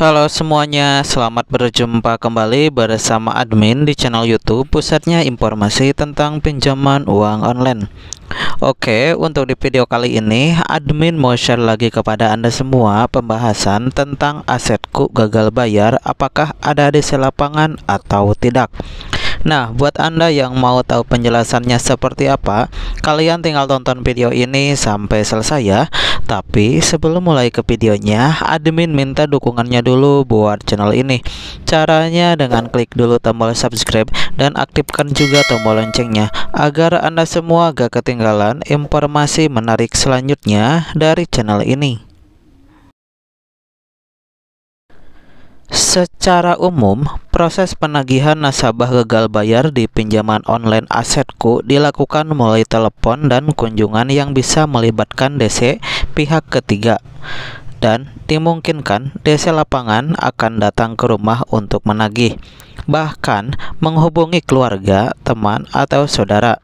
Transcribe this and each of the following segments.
Halo semuanya, selamat berjumpa kembali bersama admin di channel YouTube pusatnya informasi tentang pinjaman uang online. Oke, untuk di video kali ini admin mau share lagi kepada Anda semua pembahasan tentang asetku gagal bayar apakah ada di selapangan atau tidak. Nah, buat Anda yang mau tahu penjelasannya seperti apa, kalian tinggal tonton video ini sampai selesai ya. Tapi sebelum mulai ke videonya, admin minta dukungannya dulu buat channel ini. Caranya dengan klik dulu tombol subscribe dan aktifkan juga tombol loncengnya agar Anda semua gak ketinggalan informasi menarik selanjutnya dari channel ini. Secara umum, proses penagihan nasabah gagal bayar di pinjaman online asetku dilakukan melalui telepon dan kunjungan yang bisa melibatkan DC pihak ketiga dan dimungkinkan DC lapangan akan datang ke rumah untuk menagih, bahkan menghubungi keluarga, teman, atau saudara.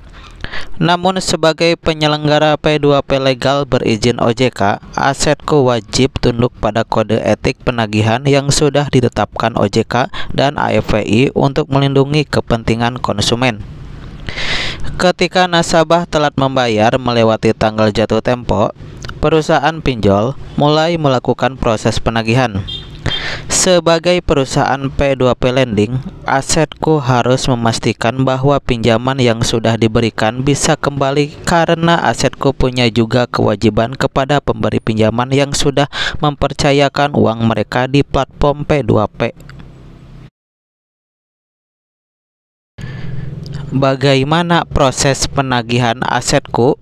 Namun sebagai penyelenggara P2P legal berizin OJK, asetku wajib tunduk pada kode etik penagihan yang sudah ditetapkan OJK dan AFPI untuk melindungi kepentingan konsumen. Ketika nasabah telat membayar melewati tanggal jatuh tempo, perusahaan pinjol mulai melakukan proses penagihan. Sebagai perusahaan P2P lending, asetku harus memastikan bahwa pinjaman yang sudah diberikan bisa kembali karena asetku punya juga kewajiban kepada pemberi pinjaman yang sudah mempercayakan uang mereka di platform P2P. Bagaimana proses penagihan asetku?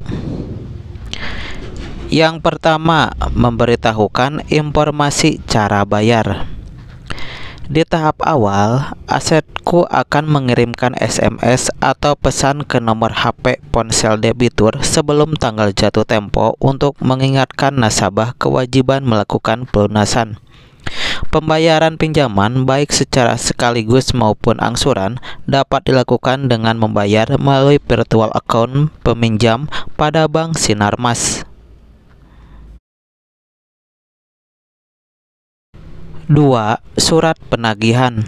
Yang pertama, memberitahukan informasi cara bayar. Di tahap awal, asetku akan mengirimkan SMS atau pesan ke nomor HP ponsel debitur sebelum tanggal jatuh tempo untuk mengingatkan nasabah kewajiban melakukan pelunasan. Pembayaran pinjaman baik secara sekaligus maupun angsuran dapat dilakukan dengan membayar melalui virtual account peminjam pada Bank Sinarmas. Dua. Surat penagihan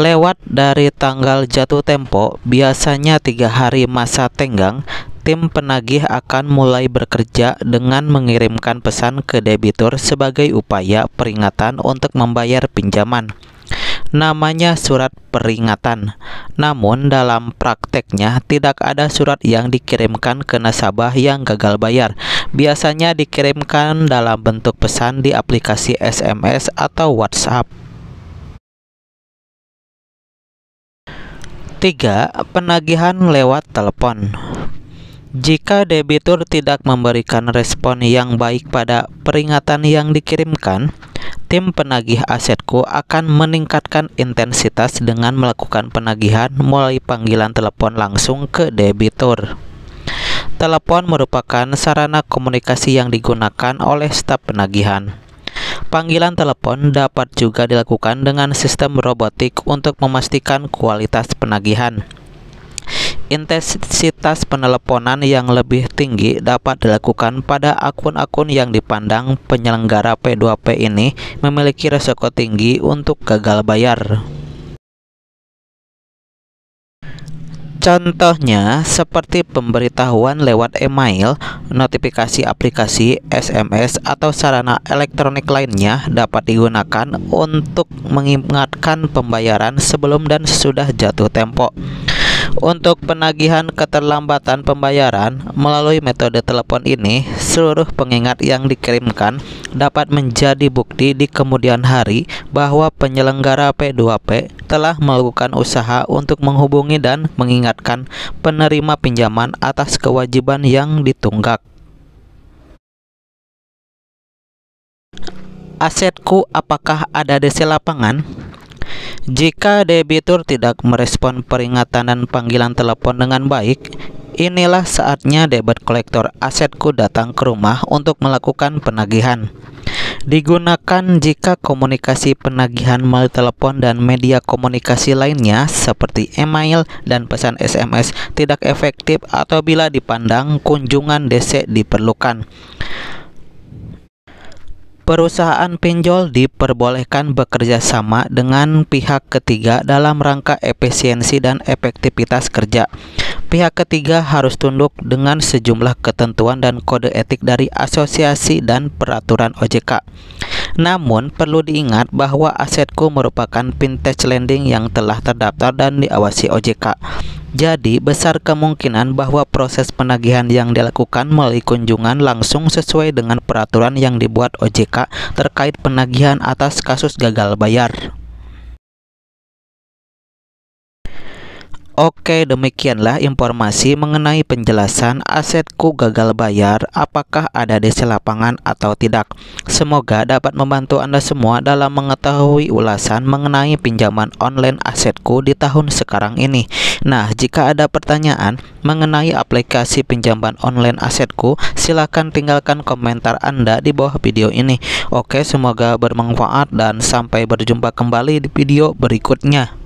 lewat dari tanggal jatuh tempo biasanya tiga hari masa tenggang tim penagih akan mulai bekerja dengan mengirimkan pesan ke debitur sebagai upaya peringatan untuk membayar pinjaman. Namanya surat peringatan, namun dalam prakteknya tidak ada surat yang dikirimkan ke nasabah yang gagal bayar. Biasanya dikirimkan dalam bentuk pesan di aplikasi SMS atau WhatsApp. 3. Penagihan lewat telepon jika debitur tidak memberikan respon yang baik pada peringatan yang dikirimkan, tim penagih asetku akan meningkatkan intensitas dengan melakukan penagihan melalui panggilan telepon langsung ke debitur. Telepon merupakan sarana komunikasi yang digunakan oleh staf penagihan. Panggilan telepon dapat juga dilakukan dengan sistem robotik untuk memastikan kualitas penagihan. Intensitas peneleponan yang lebih tinggi dapat dilakukan pada akun-akun yang dipandang penyelenggara P2P ini memiliki resiko tinggi untuk gagal bayar. Contohnya seperti pemberitahuan lewat email, notifikasi aplikasi, SMS, atau sarana elektronik lainnya dapat digunakan untuk mengingatkan pembayaran sebelum dan sudah jatuh tempo. Untuk penagihan keterlambatan pembayaran melalui metode telepon ini, seluruh pengingat yang dikirimkan dapat menjadi bukti di kemudian hari bahwa penyelenggara P2P telah melakukan usaha untuk menghubungi dan mengingatkan penerima pinjaman atas kewajiban yang ditunggak. Asetku apakah ada di lapangan? Jika debitur tidak merespon peringatan dan panggilan telepon dengan baik, inilah saatnya debit kolektor asetku datang ke rumah untuk melakukan penagihan. Digunakan jika komunikasi penagihan melalui telepon dan media komunikasi lainnya seperti email dan pesan SMS tidak efektif atau bila dipandang kunjungan DC diperlukan. Perusahaan pinjol diperbolehkan bekerja sama dengan pihak ketiga dalam rangka efisiensi dan efektivitas kerja. Pihak ketiga harus tunduk dengan sejumlah ketentuan dan kode etik dari asosiasi dan peraturan OJK. Namun perlu diingat bahwa asetku merupakan vintage lending yang telah terdaftar dan diawasi OJK. Jadi, besar kemungkinan bahwa proses penagihan yang dilakukan melalui kunjungan langsung sesuai dengan peraturan yang dibuat OJK terkait penagihan atas kasus gagal bayar. Oke, demikianlah informasi mengenai penjelasan asetku gagal bayar, apakah ada DC lapangan atau tidak. Semoga dapat membantu Anda semua dalam mengetahui ulasan mengenai pinjaman online asetku di tahun sekarang ini. Nah, jika ada pertanyaan mengenai aplikasi pinjaman online asetku, silakan tinggalkan komentar Anda di bawah video ini. Oke, semoga bermanfaat dan sampai berjumpa kembali di video berikutnya.